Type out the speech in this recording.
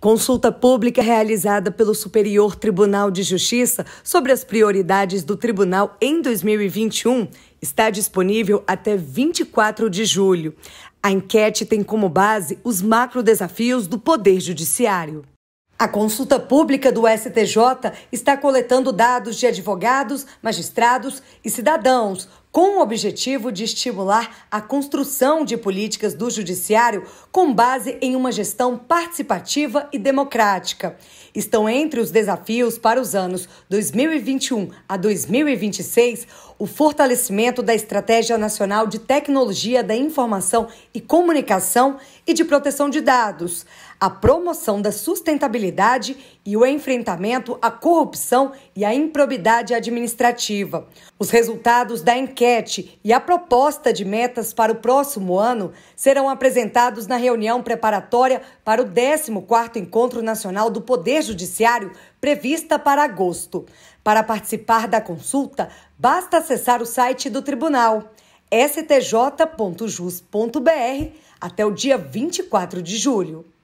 Consulta pública realizada pelo Superior Tribunal de Justiça sobre as prioridades do tribunal em 2021 está disponível até 24 de julho. A enquete tem como base os macro desafios do Poder Judiciário. A consulta pública do STJ está coletando dados de advogados, magistrados e cidadãos com o objetivo de estimular a construção de políticas do judiciário com base em uma gestão participativa e democrática. Estão entre os desafios para os anos 2021 a 2026 o fortalecimento da Estratégia Nacional de Tecnologia da Informação e Comunicação e de Proteção de Dados, a promoção da sustentabilidade e o enfrentamento à corrupção e à improbidade administrativa. Os resultados da enquete enquete e a proposta de metas para o próximo ano serão apresentados na reunião preparatória para o 14º Encontro Nacional do Poder Judiciário, prevista para agosto. Para participar da consulta, basta acessar o site do tribunal stj.jus.br até o dia 24 de julho.